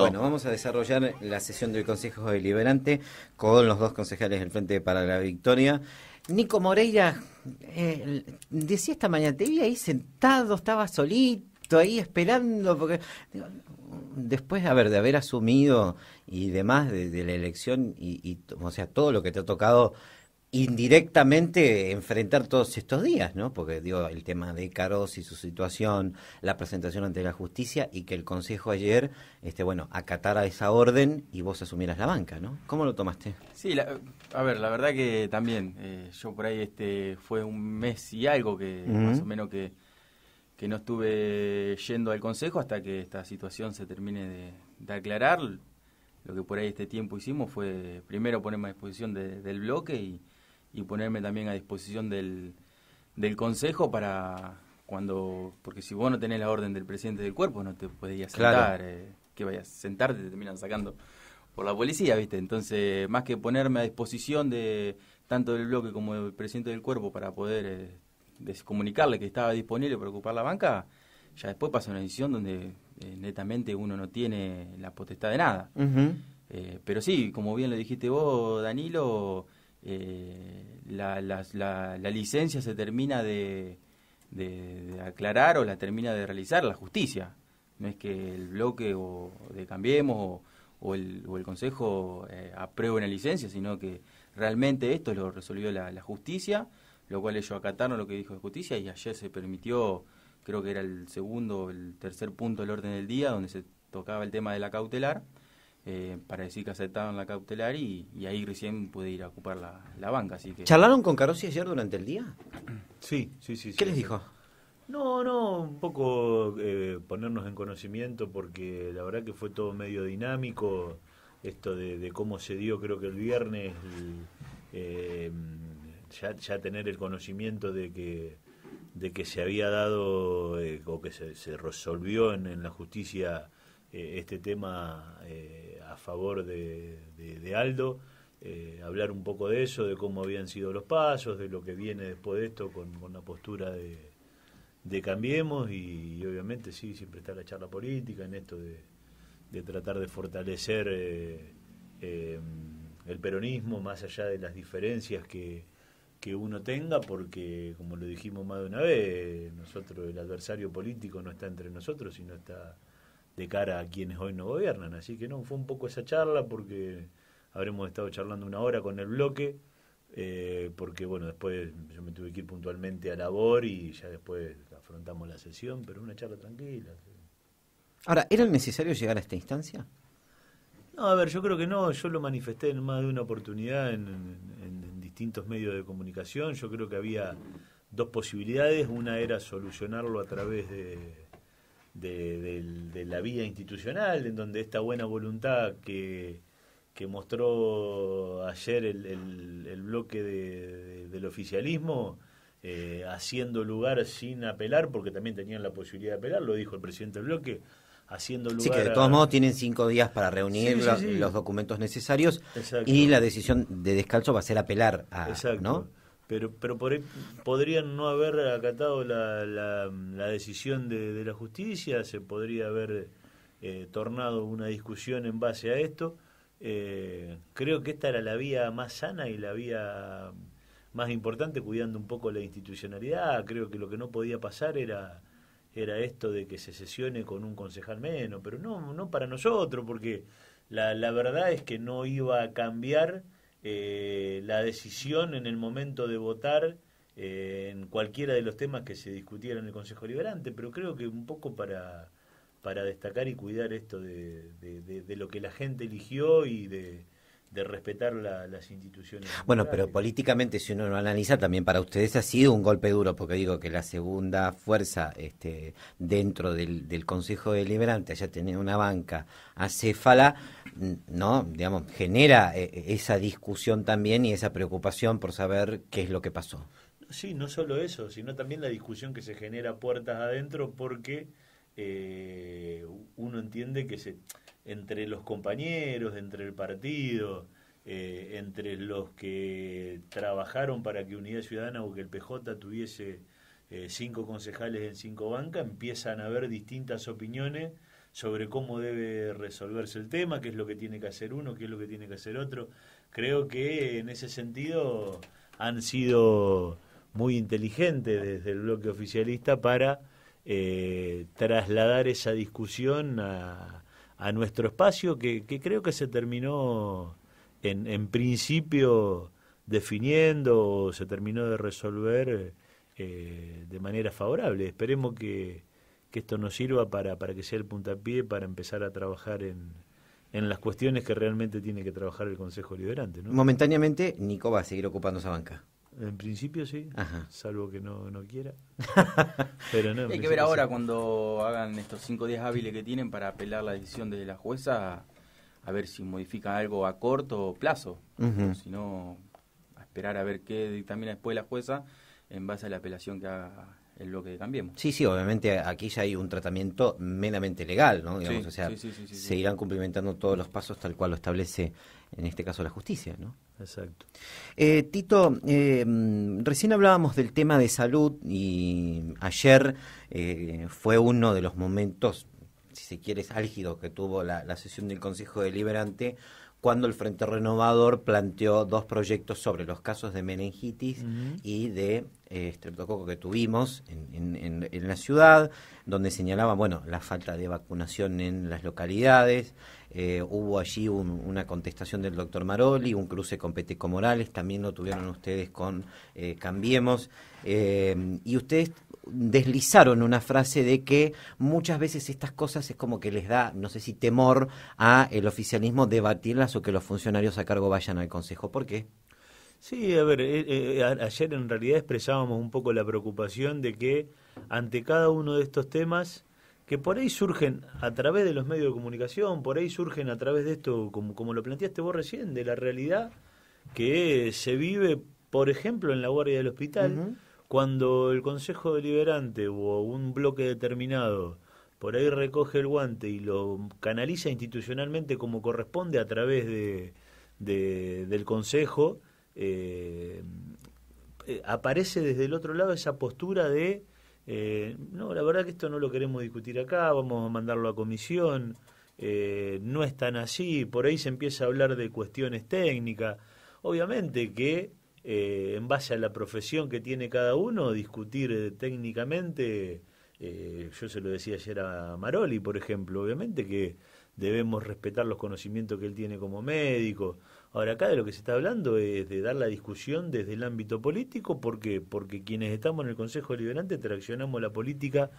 Bueno, vamos a desarrollar la sesión del Consejo Deliberante con los dos concejales del Frente para la Victoria. Nico Moreira, eh, decía esta mañana, te vi ahí sentado, estaba solito, ahí esperando, porque después a de haber asumido y demás de, la elección y, y, o sea, todo lo que te ha tocado indirectamente enfrentar todos estos días, ¿no? Porque dio el tema de Caros y su situación, la presentación ante la justicia y que el Consejo ayer, este, bueno, acatara esa orden y vos asumieras la banca, ¿no? ¿Cómo lo tomaste? Sí, a ver, la verdad que también eh, yo por ahí este fue un mes y algo que más o menos que, que no estuve yendo al Consejo hasta que esta situación se termine de, aclarar. Lo que por ahí este tiempo hicimos fue primero ponerme a disposición del bloque y y ponerme también a disposición del, Consejo para cuando, porque si vos no tenés la orden del presidente del cuerpo, no te podías sentar, eh, que vayas a sentarte, te terminan sacando por la policía, ¿viste? Entonces, más que ponerme a disposición de tanto del bloque como del presidente del cuerpo para poder eh, comunicarle que estaba disponible para ocupar la banca, ya después pasa una decisión donde eh, netamente uno no tiene la potestad de nada. pero sí, como bien lo dijiste vos, Danilo, eh, la, licencia se termina de, aclarar o la termina de realizar la justicia. No es que el bloque o de Cambiemos o, el, Consejo eh, apruebe una licencia, sino que realmente esto lo resolvió la, justicia, lo cual ellos acataron lo que dijo la justicia y ayer se permitió, creo que era el segundo o el tercer punto del orden del día, donde se tocaba el tema de la cautelar eh, para decir que aceptaron la cautelar y, ahí recién pude ir a ocupar la, banca. Así ¿Charlaron con Carossi ayer durante el día? Sí, sí, sí. ¿Qué les dijo? No, no, un poco eh, ponernos en conocimiento porque la verdad que fue todo medio dinámico, esto de, cómo se dio creo que el viernes, eh, ya, ya tener el conocimiento de que, de que se había dado o que se, resolvió en, en la justicia eh, este tema eh, a favor de, Aldo, eh, hablar un poco de eso, de cómo habían sido los pasos, de lo que viene después de esto con, la postura de, Cambiemos y, obviamente sí, siempre está la charla política en esto de, tratar de fortalecer el peronismo más allá de las diferencias que, que uno tenga, porque como lo dijimos más de una vez, nosotros el adversario político no está entre nosotros, sino está de cara a quienes hoy no gobiernan. Así que no, fue un poco esa charla porque habremos estado charlando una hora con el bloque, eh, porque bueno, después yo me tuve que ir puntualmente a labor y ya después afrontamos la sesión, pero una charla tranquila. Ahora, ¿era necesario llegar a esta instancia? No, a ver, yo creo que no, yo lo manifesté en más de una oportunidad en distintos medios de comunicación, yo creo que había dos posibilidades, una era solucionarlo a través de de, la vida institucional, en donde esta buena voluntad que, que mostró ayer el, el, bloque del oficialismo, eh, haciendo lugar sin apelar, porque también tenían la posibilidad de apelar, lo dijo el presidente del bloque, haciendo lugar. Sí, que de todos modos tienen cinco días para reunir Los, documentos necesarios y la decisión de descalzo va a ser apelar a. ¿no? pero pero por podrían no haber acatado la, la, la decisión de, la justicia, se podría haber eh, tornado una discusión en base a esto. Eh, creo que esta era la vía más sana y la vía más importante, cuidando un poco la institucionalidad. Creo que lo que no podía pasar era era esto de que se sesione con un concejal menos, pero no no para nosotros, porque la, la verdad es que no iba a cambiar eh, la decisión en el momento de votar eh, en cualquiera de los temas que se discutieron en el Consejo Liberante, pero creo que un poco para, para destacar y cuidar esto de, de, lo que la gente eligió y de, respetar las instituciones. Bueno, pero políticamente, si uno lo analiza, también para ustedes ha sido un golpe duro, porque digo que la segunda fuerza este, dentro del, del Consejo Deliberante haya tenido una banca acéfala ¿no? Digamos, genera eh, esa discusión también y esa preocupación por saber qué es lo que pasó. Sí, no solo eso, sino también la discusión que se genera puertas adentro porque eh, uno entiende que entre los compañeros, entre el partido, eh, entre los que trabajaron para que Unidad Ciudadana o que el PJ tuviese cinco concejales en cinco bancas, empiezan a haber distintas opiniones sobre cómo debe resolverse el tema, qué es lo que tiene que hacer uno, qué es lo que tiene que hacer otro. Creo que en ese sentido han sido muy inteligentes desde el bloque oficialista para eh, trasladar esa discusión a, nuestro espacio que, creo que se terminó en, principio definiendo o se terminó de resolver eh, de manera favorable. Esperemos que, que esto nos sirva para, para que sea el puntapié para empezar a trabajar en, las cuestiones que realmente tiene que trabajar el Consejo Liberante. ¿no? Momentáneamente, Nico va a seguir ocupando esa banca. En principio sí, salvo que no, quiera. Pero Hay que ver ahora cuando hagan estos cinco días hábiles que tienen para apelar la decisión de la jueza, a ver si modifica algo a corto plazo. sino Si no, a esperar a ver qué dictamina después la jueza en base a la apelación que haga el lo que Cambiemos. Sí, sí, obviamente aquí ya hay un tratamiento meramente legal, ¿no? Digamos, o sea, se irán cumplimentando todos los pasos tal cual lo establece en este caso la justicia, ¿no? Exacto. Eh, Tito, eh, recién hablábamos del tema de salud y ayer eh, fue uno de los momentos, si se quiere, álgidos que tuvo la sesión del Consejo Deliberante cuando el Frente Renovador planteó dos proyectos sobre los casos de meningitis y de eh, estreptococo que tuvimos en, en, la ciudad, donde señalaban, bueno, la falta de vacunación en las localidades, eh, hubo allí una contestación del doctor Maroli, un cruce con Peteco Morales, también lo tuvieron ustedes con eh, Cambiemos. Eh, y ustedes deslizaron una frase de que muchas veces estas cosas es como que les da, no sé si temor a el oficialismo debatirlas o que los funcionarios a cargo vayan al Consejo. ¿Por qué? Sí, a ver, ayer en realidad expresábamos un poco la preocupación de que ante cada uno de estos temas que por ahí surgen a través de los medios de comunicación, por ahí surgen a través de esto, como, como lo planteaste vos recién, de la realidad que se vive, por ejemplo, en la guardia del hospital, cuando el Consejo Deliberante o un bloque determinado por ahí recoge el guante y lo canaliza institucionalmente como corresponde a través de, del Consejo, eh, eh, aparece desde el otro lado esa postura de eh, no, la verdad que esto no lo queremos discutir acá, vamos a mandarlo a comisión, eh, no es tan así, por ahí se empieza a hablar de cuestiones técnicas, obviamente que eh, en base a la profesión que tiene cada uno, discutir técnicamente, eh, yo se lo decía ayer a Maroli, por ejemplo, obviamente que debemos respetar los conocimientos que él tiene como médico, Ahora, acá de lo que se está hablando es de dar la discusión desde el ámbito político, ¿por qué? Porque quienes estamos en el Consejo Deliberante traccionamos la política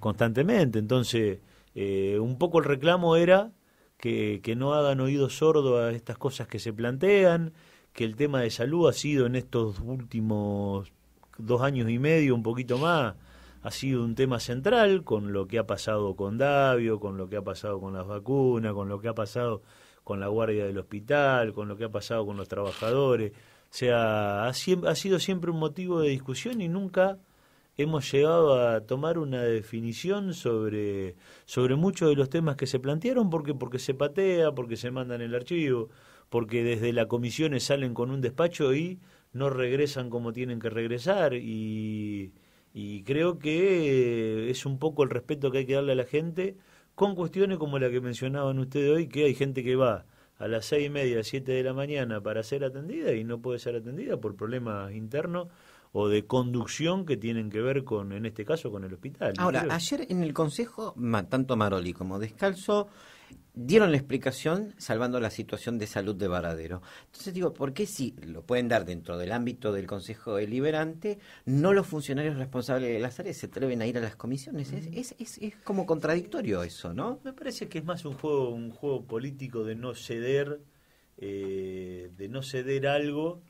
constantemente. Entonces, eh, un poco el reclamo era que, que no hagan oído sordo a estas cosas que se plantean, que el tema de salud ha sido en estos últimos dos años y medio, un poquito más, ha sido un tema central con lo que ha pasado con Davio, con lo que ha pasado con las vacunas, con lo que ha pasado con la guardia del hospital, con lo que ha pasado con los trabajadores. O sea, ha, ha sido siempre un motivo de discusión y nunca hemos llegado a tomar una definición sobre, sobre muchos de los temas que se plantearon, porque, porque se patea, porque se mandan el archivo, porque desde las comisiones salen con un despacho y no regresan como tienen que regresar y, y creo que es un poco el respeto que hay que darle a la gente con cuestiones como la que mencionaban ustedes hoy, que hay gente que va a las seis y media, siete de la mañana para ser atendida y no puede ser atendida por problemas internos o de conducción que tienen que ver con, en este caso, con el hospital. Ahora, ayer en el Consejo, tanto Maroli como Descalzo, dieron la explicación salvando la situación de salud de Varadero. Entonces digo, ¿por qué si lo pueden dar dentro del ámbito del Consejo Deliberante, no los funcionarios responsables de las áreas se atreven a ir a las comisiones? Es, mm. es, es, como contradictorio eso, ¿no? Me parece que es más un juego, un juego político de no ceder, eh, de no ceder algo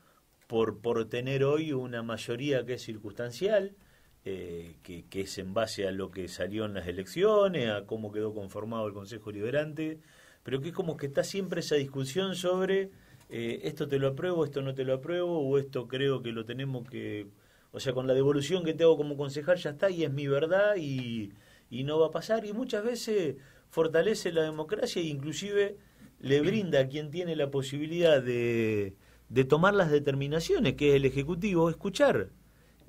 por, por tener hoy una mayoría que es circunstancial eh, que, es en base a lo que salió en las elecciones, a cómo quedó conformado el Consejo Liberante, pero que es como que está siempre esa discusión sobre eh, esto te lo apruebo, esto no te lo apruebo, o esto creo que lo tenemos que... O sea, con la devolución que te hago como concejal ya está y es mi verdad y, no va a pasar. Y muchas veces fortalece la democracia e inclusive le brinda a quien tiene la posibilidad de tomar las determinaciones, que es el Ejecutivo, escuchar.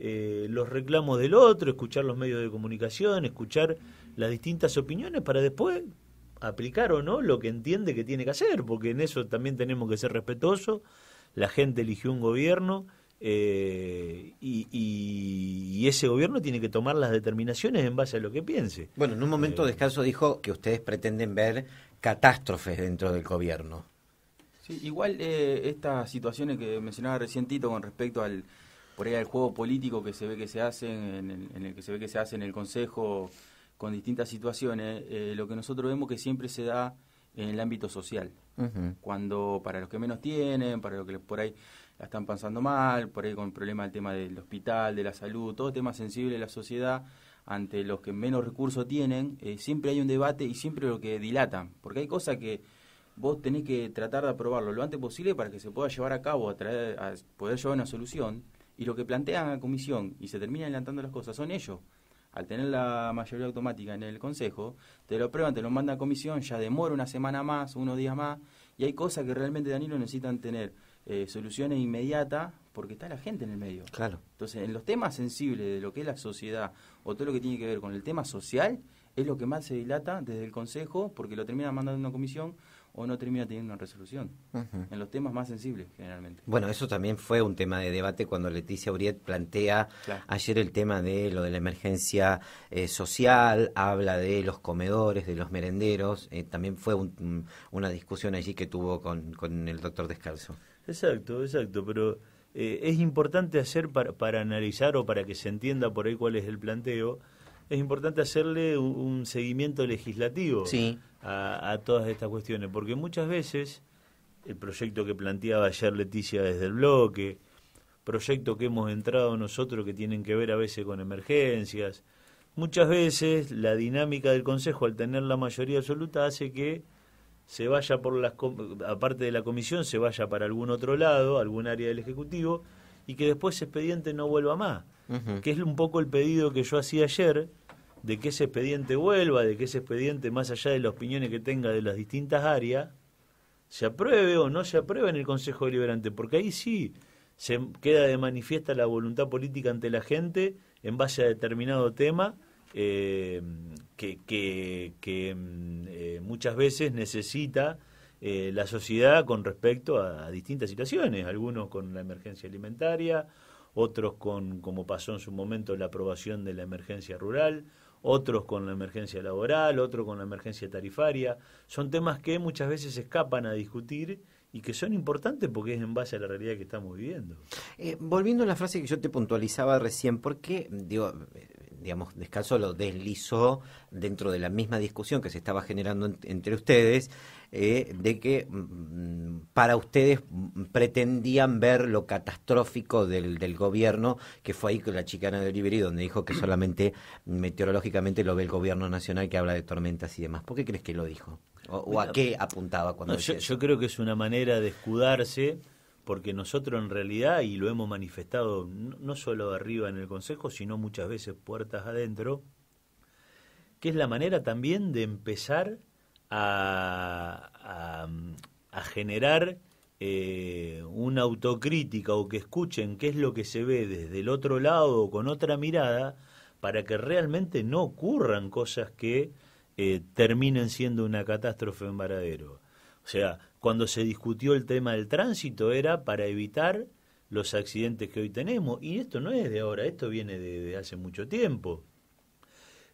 Eh, los reclamos del otro, escuchar los medios de comunicación, escuchar las distintas opiniones para después aplicar o no lo que entiende que tiene que hacer, porque en eso también tenemos que ser respetuosos. La gente eligió un gobierno eh, y, ese gobierno tiene que tomar las determinaciones en base a lo que piense. Bueno, en un momento eh, descanso dijo que ustedes pretenden ver catástrofes dentro del gobierno. Sí, igual estas situaciones que mencionaba recientito con respecto al, por ahí el juego político que se ve que se hace, en el, que se ve que se hace en el Consejo con distintas situaciones, eh, lo que nosotros vemos que siempre se da en el ámbito social. Cuando para los que menos tienen, para los que por ahí la están pasando mal, por ahí con problema del tema del hospital, de la salud, todo tema sensible de la sociedad, ante los que menos recursos tienen, eh, siempre hay un debate y siempre lo que dilatan, porque hay cosas que vos tenés que tratar de aprobarlo lo antes posible para que se pueda llevar a cabo, a, traer, a poder llevar una solución, y lo que plantean a comisión y se termina adelantando las cosas son ellos. Al tener la mayoría automática en el consejo, te lo prueban, te lo mandan a comisión, ya demora una semana más, unos días más, y hay cosas que realmente Danilo necesitan tener eh, soluciones inmediatas porque está la gente en el medio. Claro. Entonces, en los temas sensibles de lo que es la sociedad o todo lo que tiene que ver con el tema social, es lo que más se dilata desde el Consejo porque lo terminan mandando una comisión o no termina teniendo una resolución, en los temas más sensibles generalmente. Bueno, eso también fue un tema de debate cuando Leticia Uriet plantea ayer el tema de lo de la emergencia eh, social, habla de los comedores, de los merenderos, eh, también fue una discusión allí que tuvo con, el doctor Descalzo. Exacto, exacto, pero eh, es importante hacer para, analizar o para que se entienda por ahí cuál es el planteo, es importante hacerle un, un seguimiento legislativo. Sí a, todas estas cuestiones, porque muchas veces el proyecto que planteaba ayer Leticia desde el bloque, proyecto que hemos entrado nosotros que tienen que ver a veces con emergencias, muchas veces la dinámica del Consejo al tener la mayoría absoluta hace que se vaya por las aparte de la comisión se vaya para algún otro lado, algún área del ejecutivo y que después ese expediente no vuelva más, que es un poco el pedido que yo hacía ayer de que ese expediente vuelva, de que ese expediente, más allá de las opiniones que tenga de las distintas áreas, se apruebe o no se apruebe en el Consejo Deliberante, porque ahí sí se queda de manifiesta la voluntad política ante la gente en base a determinado tema eh, que, que, mm, eh, muchas veces necesita eh, la sociedad con respecto a distintas situaciones, algunos con la emergencia alimentaria, otros con, como pasó en su momento, la aprobación de la emergencia rural, otros con la emergencia laboral, otros con la emergencia tarifaria. Son temas que muchas veces escapan a discutir y que son importantes porque es en base a la realidad que estamos viviendo. Eh, volviendo a la frase que yo te puntualizaba recién, porque digo, digamos, Descalzo lo deslizó dentro de la misma discusión que se estaba generando entre ustedes, eh, de que mm, para ustedes mm, pretendían ver lo catastrófico del, gobierno, que fue ahí con la chicana de Oliveri, donde dijo que solamente mm, meteorológicamente lo ve el gobierno nacional que habla de tormentas y demás. ¿Por qué crees que lo dijo? ¿O, a qué apuntaba cuando yo creo que es una manera de escudarse porque nosotros en realidad, y lo hemos manifestado no solo arriba en el Consejo, sino muchas veces puertas adentro, que es la manera también de empezar a, a, generar eh, una autocrítica o que escuchen qué es lo que se ve desde el otro lado o con otra mirada, para que realmente no ocurran cosas que eh, terminen siendo una catástrofe en varadero. O sea, cuando se discutió el tema del tránsito era para evitar los accidentes que hoy tenemos. Y esto no es de ahora, esto viene de, hace mucho tiempo.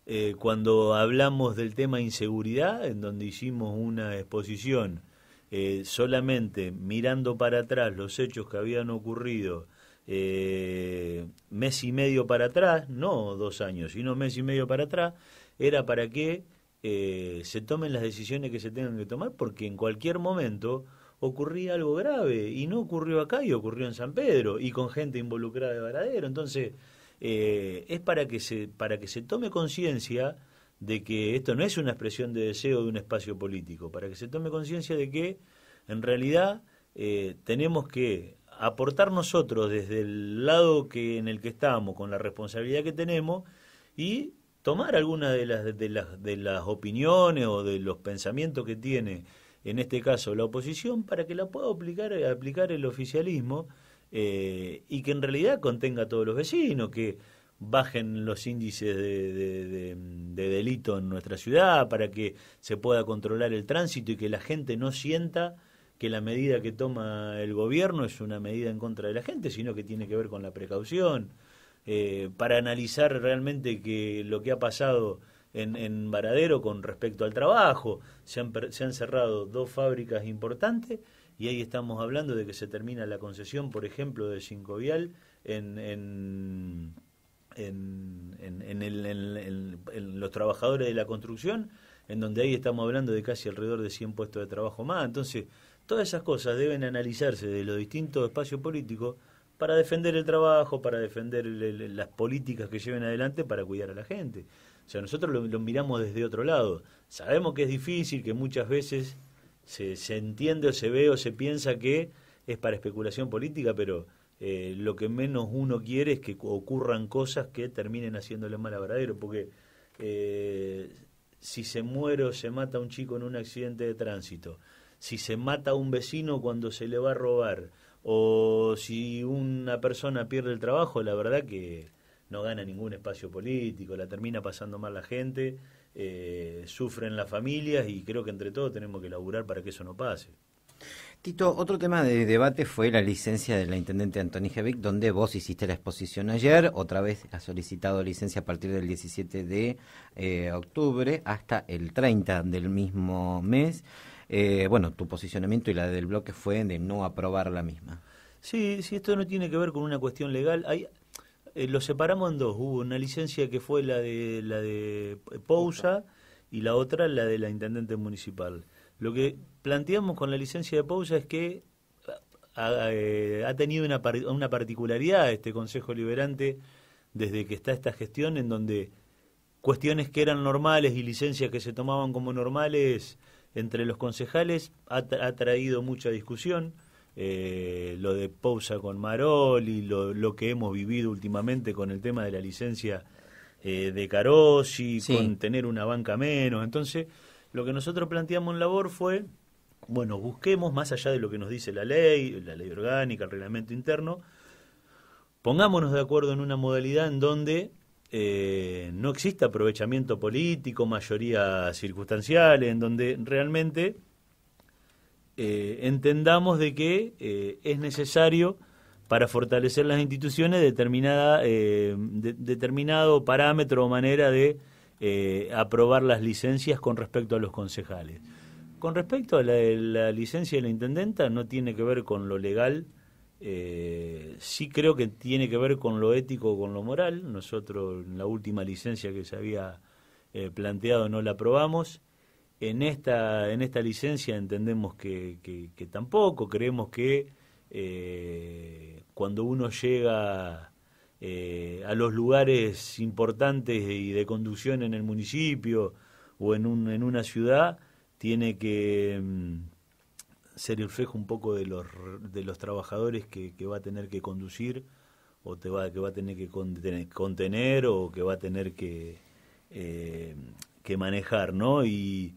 Eh, cuando hablamos del tema inseguridad, en donde hicimos una exposición eh, solamente mirando para atrás los hechos que habían ocurrido eh, mes y medio para atrás, no dos años, sino mes y medio para atrás, era para que eh, se tomen las decisiones que se tengan que tomar, porque en cualquier momento ocurría algo grave, y no ocurrió acá y ocurrió en San Pedro, y con gente involucrada de Varadero. Entonces, eh, es para que se, para que se tome conciencia de que esto no es una expresión de deseo de un espacio político, para que se tome conciencia de que en realidad eh, tenemos que aportar nosotros desde el lado que en el que estamos, con la responsabilidad que tenemos, y tomar alguna de las, de las, de las opiniones o de los pensamientos que tiene, en este caso, la oposición, para que la pueda aplicar, aplicar el oficialismo eh, y que en realidad contenga a todos los vecinos, que bajen los índices de, delito en nuestra ciudad, para que se pueda controlar el tránsito y que la gente no sienta que la medida que toma el gobierno es una medida en contra de la gente, sino que tiene que ver con la precaución. Eh, para analizar realmente que lo que ha pasado en, en Varadero con respecto al trabajo. Se han, cerrado dos fábricas importantes y ahí estamos hablando de que se termina la concesión, por ejemplo, de Cincovial en, en, en, en, en, los trabajadores de la construcción, en donde ahí estamos hablando de casi alrededor de 100 puestos de trabajo más. Entonces, todas esas cosas deben analizarse de los distintos espacios políticos para defender el trabajo, para defender las políticas que lleven adelante para cuidar a la gente. O sea, nosotros lo, miramos desde otro lado. Sabemos que es difícil, que muchas veces se, entiende o se ve o se piensa que es para especulación política, pero eh, lo que menos uno quiere es que ocurran cosas que terminen haciéndole mal a verdadero. porque eh, si se muere o se mata un chico en un accidente de tránsito, si se mata a un vecino cuando se le va a robar, o si una persona pierde el trabajo, la verdad que no gana ningún espacio político, la termina pasando mal la gente, eh, sufren las familias y creo que entre todos tenemos que laburar para que eso no pase. Tito, otro tema de debate fue la licencia de la intendente Antoni Jevic, donde vos hiciste la exposición ayer, otra vez ha solicitado licencia a partir del 17 de eh, octubre hasta el 30 del mismo mes. Eh, bueno, tu posicionamiento y la del bloque fue de no aprobar la misma. Sí, sí, esto no tiene que ver con una cuestión legal. Eh, lo separamos en dos. Hubo una licencia que fue la de la de Pousa y la otra la de la intendente municipal. Lo que planteamos con la licencia de Pousa es que ah, ah, eh, ha, tenido una, una particularidad este Consejo Liberante desde que está esta gestión en donde cuestiones que eran normales y licencias que se tomaban como normales entre los concejales ha, traído mucha discusión. Eh, lo de pausa con Maroli, lo, lo que hemos vivido últimamente con el tema de la licencia eh, de Carosi, con tener una banca menos. Entonces, lo que nosotros planteamos en labor fue, bueno, busquemos, más allá de lo que nos dice la ley, la ley orgánica, el reglamento interno, pongámonos de acuerdo en una modalidad en donde eh, no existe aprovechamiento político, mayoría circunstancial, en donde realmente eh, entendamos de que eh, es necesario para fortalecer las instituciones determinado parámetro o manera de aprobar las licencias con respecto a los concejales. Con respecto a la licencia de la intendenta, no tiene que ver con lo legal, eh, sí creo que tiene que ver con lo ético, con lo moral. Nosotros en la última licencia que se había eh, planteado no la aprobamos. En esta, en esta licencia entendemos que, tampoco. Creemos que eh, cuando uno llega a los lugares importantes y de conducción en el municipio o en, una ciudad, tiene que... Mm, ser el reflejo un poco de los, de los trabajadores que, va a tener que conducir o te va, que va a tener que contener o que va a tener que, eh, que manejar, ¿no? Y,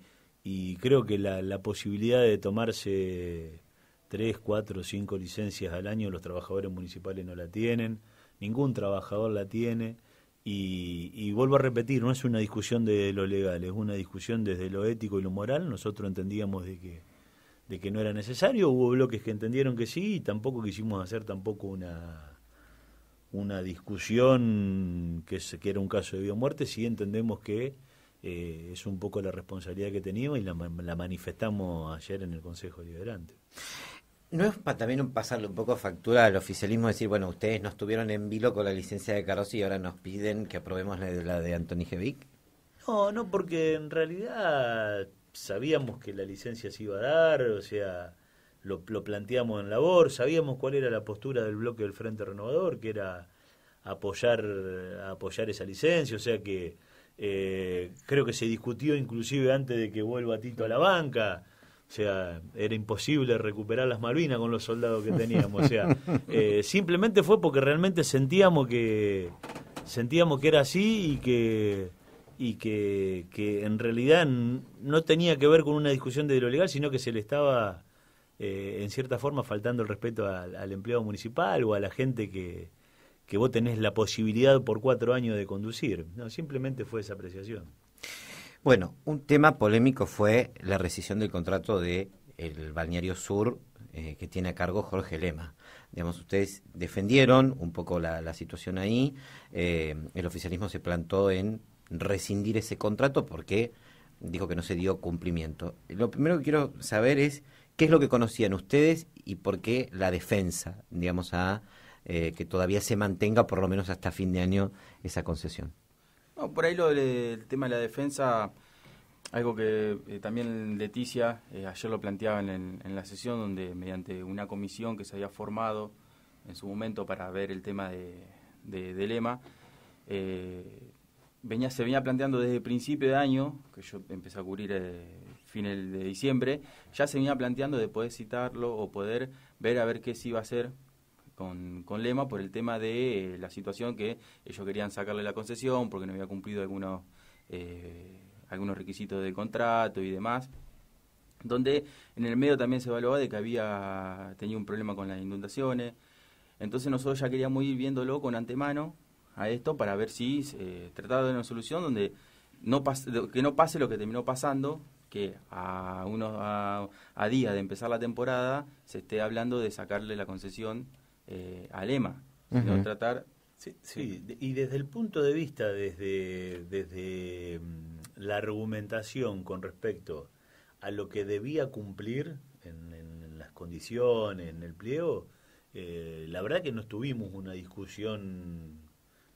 creo que la, la, posibilidad de tomarse tres, cuatro, cinco licencias al año, los trabajadores municipales no la tienen, ningún trabajador la tiene, y, y vuelvo a repetir, no es una discusión de lo legal, es una discusión desde lo ético y lo moral, nosotros entendíamos de que de que no era necesario, hubo bloques que entendieron que sí y tampoco quisimos hacer tampoco una una discusión que, que era un caso de vida o muerte, sí entendemos que eh, es un poco la responsabilidad que teníamos y la, manifestamos ayer en el Consejo Liberante. ¿No es para también pasarle un poco factura al oficialismo decir, bueno, ustedes nos tuvieron en vilo con la licencia de Carlos y ahora nos piden que aprobemos la de, la de No, no, porque en realidad sabíamos que la licencia se iba a dar, o sea, lo, planteamos en labor, sabíamos cuál era la postura del bloque del Frente Renovador, que era apoyar, apoyar esa licencia, o sea que eh, creo que se discutió inclusive antes de que vuelva Tito a la banca. O sea, era imposible recuperar las Malvinas con los soldados que teníamos. O sea, eh, simplemente fue porque realmente sentíamos que sentíamos que era así y que y que, en realidad no tenía que ver con una discusión de lo legal, sino que se le estaba, eh, en cierta forma, faltando el respeto al, empleado municipal o a la gente que, vos tenés la posibilidad por cuatro años de conducir. No, simplemente fue esa apreciación. Bueno, un tema polémico fue la rescisión del contrato de el balneario sur eh, que tiene a cargo Jorge Lema. Digamos, ustedes defendieron un poco la, situación ahí, eh, el oficialismo se plantó en rescindir ese contrato porque dijo que no se dio cumplimiento. Lo primero que quiero saber es qué es lo que conocían ustedes y por qué la defensa, digamos, a eh, que todavía se mantenga por lo menos hasta fin de año esa concesión. por ahí lo del tema de la defensa, algo que eh, también Leticia eh, ayer lo planteaba en, la sesión, donde mediante una comisión que se había formado en su momento para ver el tema de, de, Lema, venía, se venía planteando desde principio de año, que yo empecé a cubrir eh, finales de diciembre, ya se venía planteando de poder citarlo o poder ver a ver qué se iba a hacer con, Lema por el tema de eh, la situación que ellos querían sacarle la concesión porque no había cumplido algunos, eh, algunos requisitos de contrato y demás donde en el medio también se evaluaba de que había tenía un problema con las inundaciones entonces nosotros ya queríamos ir viéndolo con antemano a esto para ver si se eh, tratar de una solución donde no pase, que no pase lo que terminó pasando, que a, unos, a, día de empezar la temporada se esté hablando de sacarle la concesión eh, a Lema, sino tratar... Sí, sí, y desde el punto de vista, desde, desde mm, la argumentación con respecto a lo que debía cumplir en, las condiciones, en el pliego, eh, la verdad que no tuvimos una discusión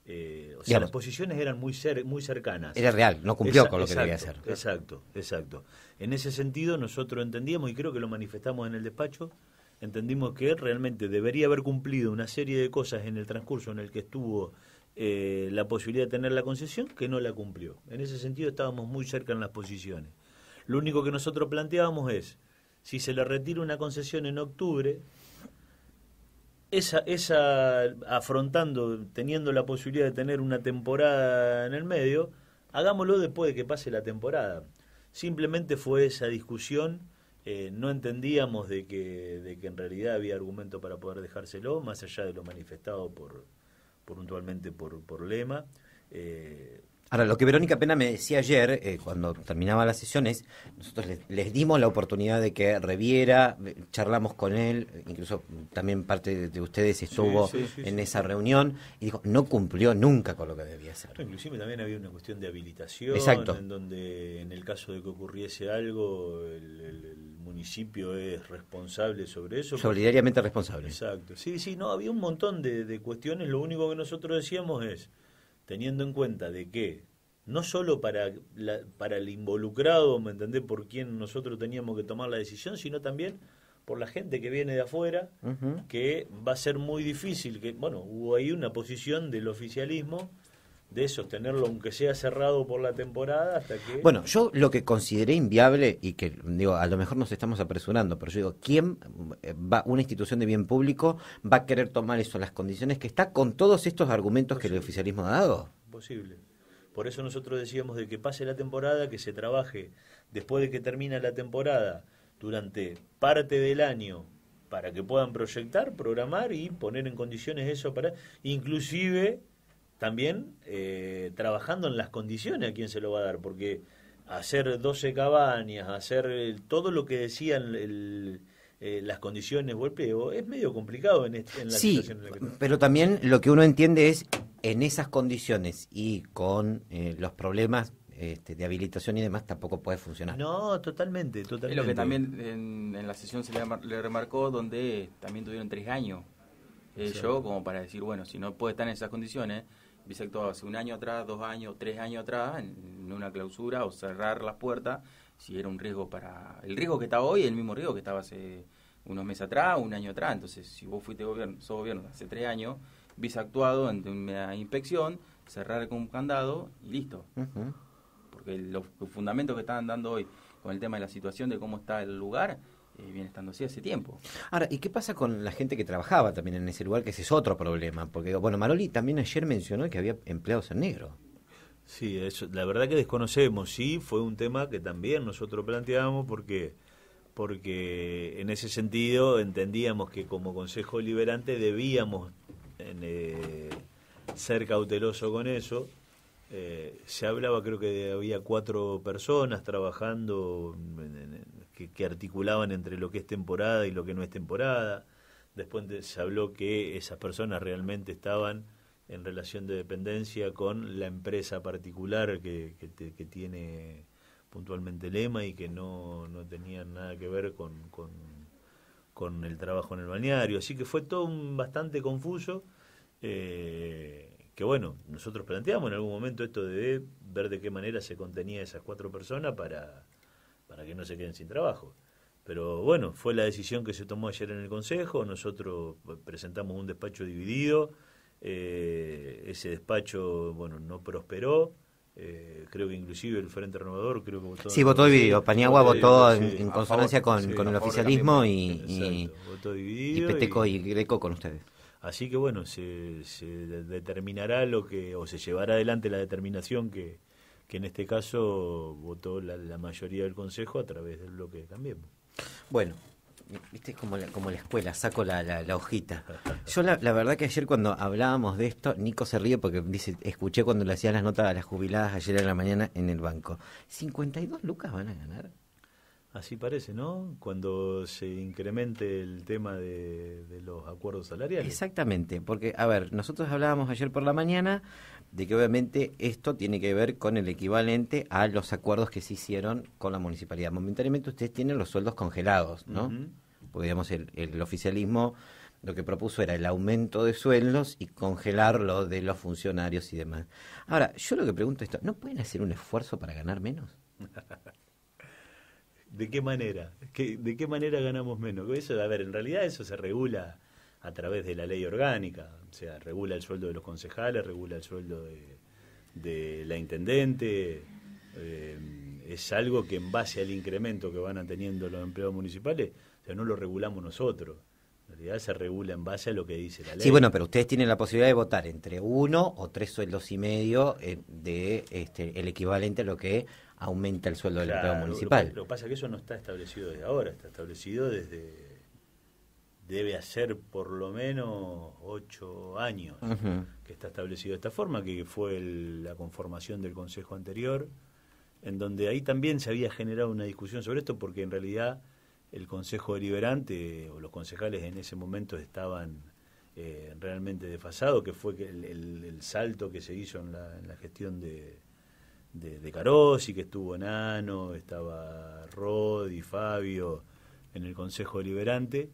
eh, o sea, las posiciones eran muy, muy cercanas. Era real, no cumplió con lo que debía hacer. Exacto, exacto. En ese sentido, nosotros entendíamos, y creo que lo manifestamos en el despacho, entendimos que realmente debería haber cumplido una serie de cosas en el transcurso en el que estuvo eh, la posibilidad de tener la concesión, que no la cumplió. En ese sentido, estábamos muy cerca en las posiciones. Lo único que nosotros planteábamos es, si se le retira una concesión en octubre, esa, esa afrontando, teniendo la posibilidad de tener una temporada en el medio, hagámoslo después de que pase la temporada. Simplemente fue esa discusión, eh, no entendíamos de que, que en realidad había argumento para poder dejárselo, más allá de lo manifestado por, puntualmente por, Lema. Eh, Ahora, lo que Verónica apenas me decía ayer, eh, cuando terminaba las sesiones, nosotros les, dimos la oportunidad de que reviera, charlamos con él, incluso también parte de, ustedes estuvo en esa reunión, y dijo, no cumplió nunca con lo que debía hacer. inclusive también había una cuestión de habilitación, en donde en el caso de que ocurriese algo, el, municipio es responsable sobre eso. Solidariamente responsable. Exacto. Sí, sí, no, había un montón de, de cuestiones, lo único que nosotros decíamos es teniendo en cuenta de que no solo para, para el involucrado, ¿me entendés?, por quien nosotros teníamos que tomar la decisión, sino también por la gente que viene de afuera, que va a ser muy difícil, que, bueno, hubo ahí una posición del oficialismo de sostenerlo, aunque sea cerrado por la temporada, hasta que... Bueno, yo lo que consideré inviable, y que digo, a lo mejor nos estamos apresurando, pero yo digo, ¿quién eh, va, una institución de bien público va a querer tomar eso en las condiciones que está con todos estos argumentos que el oficialismo ha dado? Posible. Por eso nosotros decíamos de que pase la temporada, que se trabaje después de que termina la temporada, durante parte del año, para que puedan proyectar, programar y poner en condiciones eso para... Inclusive también eh, trabajando en las condiciones a quién se lo va a dar, porque hacer 12 cabañas, hacer todo lo que decían eh, las condiciones golpeo es medio complicado en, este, la situación en la que pero también lo que uno entiende es en esas condiciones y con eh, los problemas este, de habilitación y demás tampoco puede funcionar. No, totalmente, totalmente. Es lo que también en, la sesión se le, remarcó, donde también tuvieron tres años. Yo, como para decir, bueno, si no puede estar en esas condiciones, bisecto hace un año atrás, dos años, tres años atrás, en una clausura o cerrar las puertas, si era un riesgo para... El riesgo que está hoy el mismo riesgo que estaba hace unos meses atrás, un año atrás. Entonces, si vos fuiste gobierno, sos gobierno hace tres años, actuado ante una inspección, cerrar con un candado y listo. Porque los fundamentos que están dando hoy con el tema de la situación, de cómo está el lugar, ...y viene estando así hace tiempo. Ahora, ¿y qué pasa con la gente que trabajaba también en ese lugar? Que ese es otro problema. Porque, bueno, Maroli también ayer mencionó que había empleados en negro. Sí, eso, la verdad que desconocemos. Sí, fue un tema que también nosotros planteábamos porque, porque en ese sentido entendíamos que como Consejo Liberante debíamos eh, ser cauteloso con eso. Eh, se hablaba, creo que había cuatro personas trabajando en que, articulaban entre lo que es temporada y lo que no es temporada. Después se habló que esas personas realmente estaban en relación de dependencia con la empresa particular que, tiene puntualmente el y que no, no tenían nada que ver con, con, el trabajo en el balneario. Así que fue todo bastante confuso. Eh, que bueno, nosotros planteamos en algún momento esto de ver de qué manera se contenía esas cuatro personas para, para que no se queden sin trabajo. Pero bueno, fue la decisión que se tomó ayer en el Consejo, nosotros presentamos un despacho dividido, eh, ese despacho, bueno, no prosperó, eh, creo que inclusive el Frente Renovador creo que votó... Sí, votó dividido, Paniagua votó en, consonancia con, con el oficialismo y, y, y, Peteco y Greco con ustedes. Así que bueno, se, se determinará lo que, o se llevará adelante la determinación que, que en este caso votó la, mayoría del Consejo a través del bloque de Cambiemos. Bueno, viste como como la escuela, saco la, hojita. Yo la, la, verdad que ayer cuando hablábamos de esto, Nico se ríe porque dice, escuché cuando le hacían las notas a las jubiladas ayer en la mañana en el banco. 52 lucas van a ganar. Así parece, ¿no? Cuando se incremente el tema de los acuerdos salariales. Exactamente, porque, a ver, nosotros hablábamos ayer por la mañana, de que obviamente esto tiene que ver con el equivalente a los acuerdos que se hicieron con la municipalidad. Momentáneamente ustedes tienen los sueldos congelados, ¿no? Porque el, oficialismo lo que propuso era el aumento de sueldos y congelarlo de los funcionarios y demás. Ahora, yo lo que pregunto es esto, ¿no pueden hacer un esfuerzo para ganar menos? ¿De qué manera? ¿De qué manera ganamos menos? Eso, a ver, en realidad eso se regula a través de la ley orgánica, o sea, regula el sueldo de los concejales, regula el sueldo de, la intendente, eh, es algo que en base al incremento que van teniendo los empleados municipales, o sea, no lo regulamos nosotros. En realidad se regula en base a lo que dice la ley. Sí, bueno, pero ustedes tienen la posibilidad de votar entre uno o tres sueldos y medio eh, de este, el equivalente a lo que aumenta el sueldo del empleado municipal. Lo, lo, que pasa es que eso no está establecido desde ahora, está establecido desde debe hacer por lo menos ocho años que está establecido de esta forma, que fue la conformación del Consejo anterior, en donde ahí también se había generado una discusión sobre esto, porque en realidad el Consejo Deliberante o los concejales en ese momento estaban eh, realmente desfasados, que fue el, el, salto que se hizo en la, gestión de, de, Carosi, que estuvo Nano, estaba Rod y Fabio en el Consejo Deliberante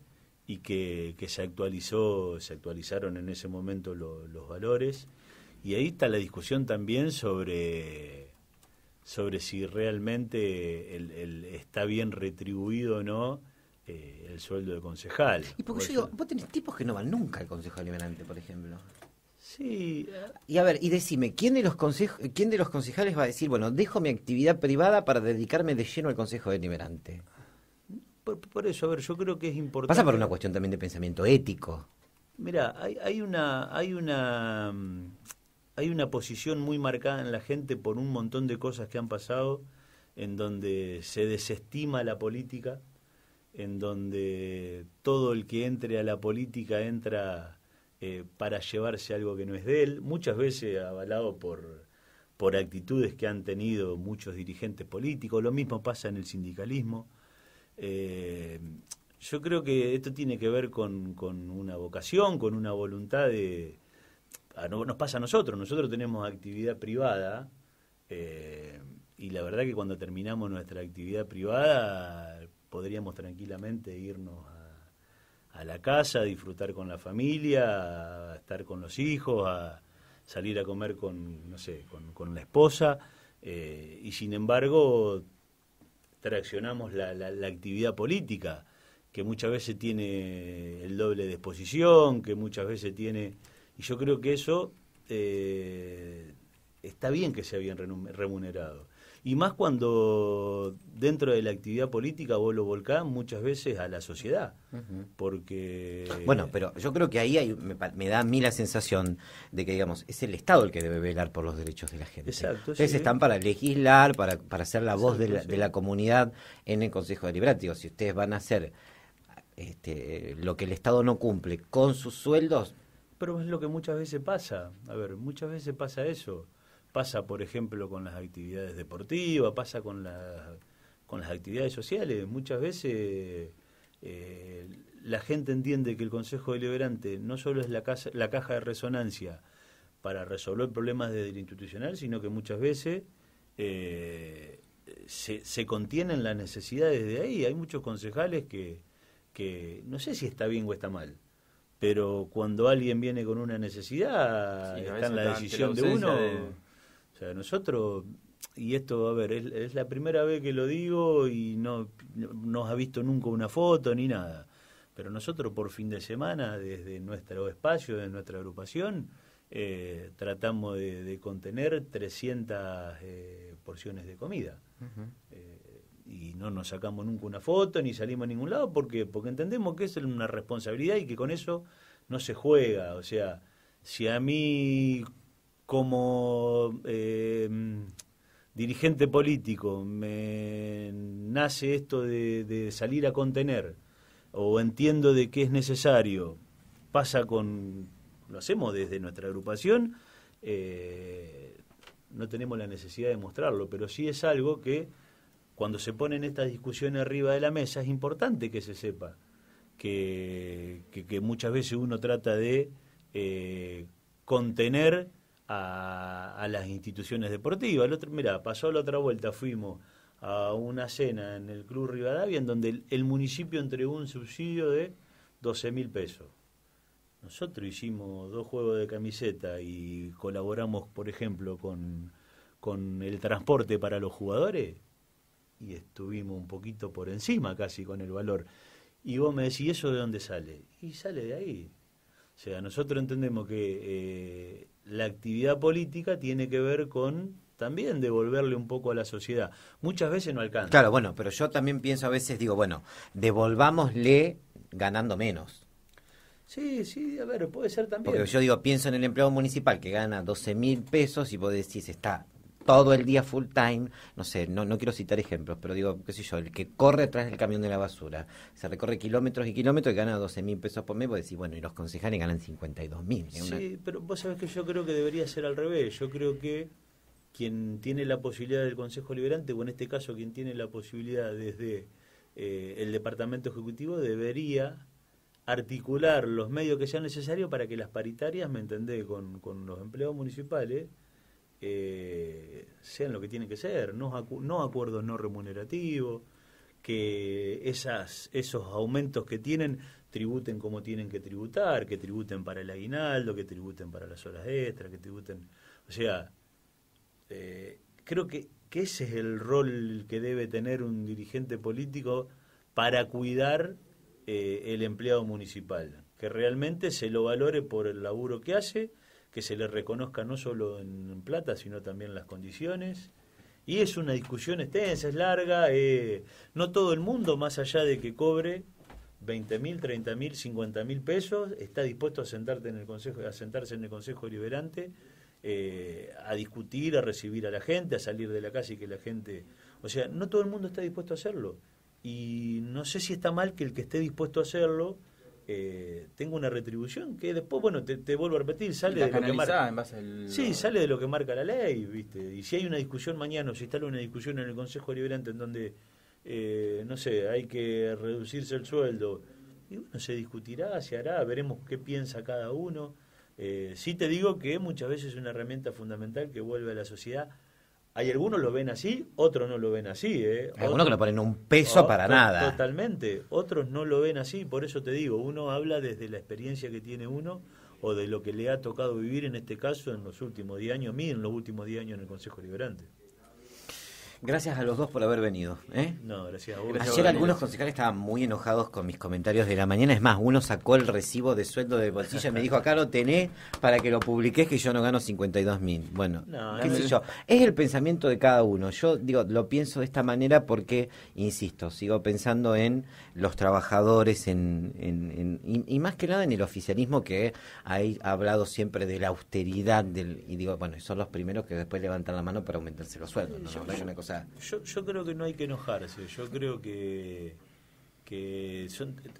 y que, se actualizó, se actualizaron en ese momento los valores. Y ahí está la discusión también sobre, sobre si realmente está bien retribuido o no eh, el sueldo de concejal. Y porque yo digo, vos tenés tipos que no van nunca al Consejo liberante, por ejemplo. Sí. Y a ver, y decime, ¿quién de los quién de los concejales va a decir, bueno, dejo mi actividad privada para dedicarme de lleno al Consejo Deliberante? Por, eso, a ver, yo creo que es importante. Pasa por una cuestión también de pensamiento ético. Mira, hay, hay, una, hay una, mm, hay una posición muy marcada en la gente por un montón de cosas que han pasado, en donde se desestima la política, en donde todo el que entre a la política entra eh, para llevarse algo que no es de él, muchas veces avalado por, por actitudes que han tenido muchos dirigentes políticos. Lo mismo pasa en el sindicalismo eh, yo creo que esto tiene que ver con, con una vocación, con una voluntad de... nos pasa a nosotros, nosotros tenemos actividad privada eh, y la verdad que cuando terminamos nuestra actividad privada podríamos tranquilamente irnos a, la casa, a disfrutar con la familia, a estar con los hijos, a salir a comer con, no sé, con, con la esposa eh, y sin embargo traccionamos la, la, actividad política, que muchas veces tiene el doble de exposición, que muchas veces tiene... Y yo creo que eso eh, está bien que sea bien remunerado. Y más cuando dentro de la actividad política vos lo volcás muchas veces a la sociedad. Porque. Bueno, pero yo creo que ahí me, da a mí la sensación de que, digamos, es el Estado el que debe velar por los derechos de la gente. Exacto. Ustedes están para legislar, para, para ser la voz de, la, de la, comunidad en el Consejo Deliberativo. Si ustedes van a hacer este, lo que el Estado no cumple con sus sueldos. Pero es lo que muchas veces pasa. A ver, muchas veces pasa eso. Pasa, por ejemplo, con las actividades deportivas, pasa con, con las actividades sociales. Muchas veces eh, la gente entiende que el Consejo Deliberante no solo es la, casa, la caja de resonancia para resolver problemas desde el institucional, sino que muchas veces eh, se, contienen las necesidades de ahí. Hay muchos concejales que, que no sé si está bien o está mal, pero cuando alguien viene con una necesidad, y está en la decisión de uno nosotros, y esto, a ver, es, la primera vez que lo digo y no, nos ha visto nunca una foto ni nada, pero nosotros por fin de semana, desde nuestro espacio, desde nuestra agrupación, eh, tratamos de, contener 300 eh, porciones de comida. Eh, y no nos sacamos nunca una foto ni salimos a ningún lado porque, porque entendemos que es una responsabilidad y que con eso no se juega. O sea, si a mí como em, dirigente político me nace esto de, salir a contener o entiendo de que es necesario, pasa con, lo hacemos desde nuestra agrupación, eh, no tenemos la necesidad de mostrarlo, pero sí es algo que cuando se ponen estas discusiones arriba de la mesa es importante que se sepa, que, muchas veces uno trata de eh, contener a, las instituciones deportivas. El otro, pasó la otra vuelta, fuimos a una cena en el Club Rivadavia en donde el, municipio entregó un subsidio de 12 mil pesos. Nosotros hicimos dos juegos de camiseta y colaboramos, por ejemplo, con, el transporte para los jugadores y estuvimos un poquito por encima casi con el valor. Y vos me decís, ¿eso de dónde sale? Y sale de ahí. O sea, nosotros entendemos que eh, la actividad política tiene que ver con también devolverle un poco a la sociedad. Muchas veces no alcanza. Claro, bueno, pero yo también pienso a veces, digo, bueno, devolvámosle ganando menos. Sí, sí, a ver, puede ser también. Porque yo digo, pienso en el empleado municipal que gana 12 mil pesos y vos decís, está todo el día full time, no sé, no, no quiero citar ejemplos, pero digo, qué sé yo, el que corre atrás del camión de la basura, se recorre kilómetros y kilómetros y gana 12 mil pesos por mes, vos decís, bueno, y los concejales ganan 52 mil. ¿eh? Sí, pero vos sabés que yo creo que debería ser al revés, yo creo que quien tiene la posibilidad del Consejo Liberante, o en este caso quien tiene la posibilidad desde eh, el Departamento Ejecutivo, debería articular los medios que sean necesarios para que las paritarias, me entendés, con, con los empleados municipales, eh, sean lo que tienen que ser, no, no acuerdos no remunerativos, que esas, esos aumentos que tienen tributen como tienen que tributar, que tributen para el aguinaldo, que tributen para las horas extras, que tributen... O sea, eh, creo que, ese es el rol que debe tener un dirigente político para cuidar eh, el empleado municipal, que realmente se lo valore por el laburo que hace que se le reconozca no solo en plata, sino también en las condiciones. Y es una discusión extensa, es larga. Eh, no todo el mundo, más allá de que cobre 20 mil, treinta mil, 50 mil pesos, está dispuesto a, sentarte en el consejo, a sentarse en el Consejo Liberante, eh, a discutir, a recibir a la gente, a salir de la casa y que la gente... O sea, no todo el mundo está dispuesto a hacerlo. Y no sé si está mal que el que esté dispuesto a hacerlo eh, tengo una retribución que después, bueno, te, vuelvo a repetir, sale de lo que marca. Sí, sale de lo que marca la ley, ¿viste? Y si hay una discusión mañana o se instala una discusión en el Consejo Liberante en donde, eh, no sé, hay que reducirse el sueldo, y bueno, se discutirá, se hará, veremos qué piensa cada uno. Eh, sí te digo que muchas veces es una herramienta fundamental que vuelve a la sociedad hay algunos lo ven así, otros no lo ven así. ¿eh? algunos que no ponen un peso oh, para nada. Totalmente. Otros no lo ven así, por eso te digo, uno habla desde la experiencia que tiene uno o de lo que le ha tocado vivir en este caso en los últimos 10 años, a mí en los últimos 10 años en el Consejo Liberante. Gracias a los dos por haber venido. ¿eh? Ayer algunos concejales estaban muy enojados con mis comentarios de la mañana. Es más, uno sacó el recibo de sueldo de bolsillo y me dijo, acá lo tenés para que lo publiques que yo no gano 52 mil. Bueno, qué sé yo. Es el pensamiento de cada uno. Yo digo, lo pienso de esta manera porque, insisto, sigo pensando en los trabajadores en, y, más que nada en el oficialismo que ha hablado siempre de la austeridad del, y digo, bueno, son los primeros que después levantan la mano para aumentarse los sueldos. Yo, creo que no hay que enojarse, yo creo que, que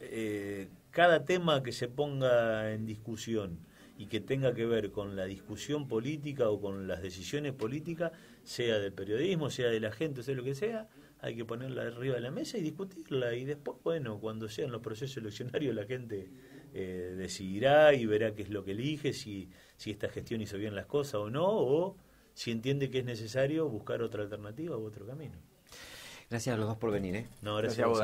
eh, cada tema que se ponga en discusión y que tenga que ver con la discusión política o con las decisiones políticas, sea del periodismo, sea de la gente, sea lo que sea, hay que ponerla arriba de la mesa y discutirla. Y después, bueno, cuando sean los procesos eleccionarios, la gente eh, decidirá y verá qué es lo que elige, si, si esta gestión hizo bien las cosas o no, o si entiende que es necesario buscar otra alternativa u otro camino. Gracias a los dos por venir. ¿eh? No, gracias, a vos,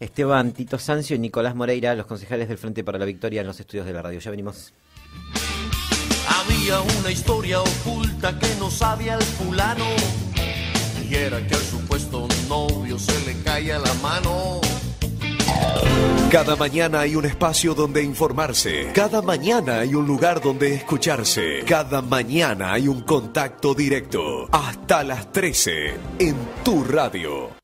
Esteban, Tito Sancio y Nicolás Moreira, los concejales del Frente para la Victoria en los estudios de la radio. Ya venimos. Había una historia oculta que no sabía el fulano que al supuesto novio se le caiga la mano. Cada mañana hay un espacio donde informarse. Cada mañana hay un lugar donde escucharse. Cada mañana hay un contacto directo. Hasta las 13 en tu radio.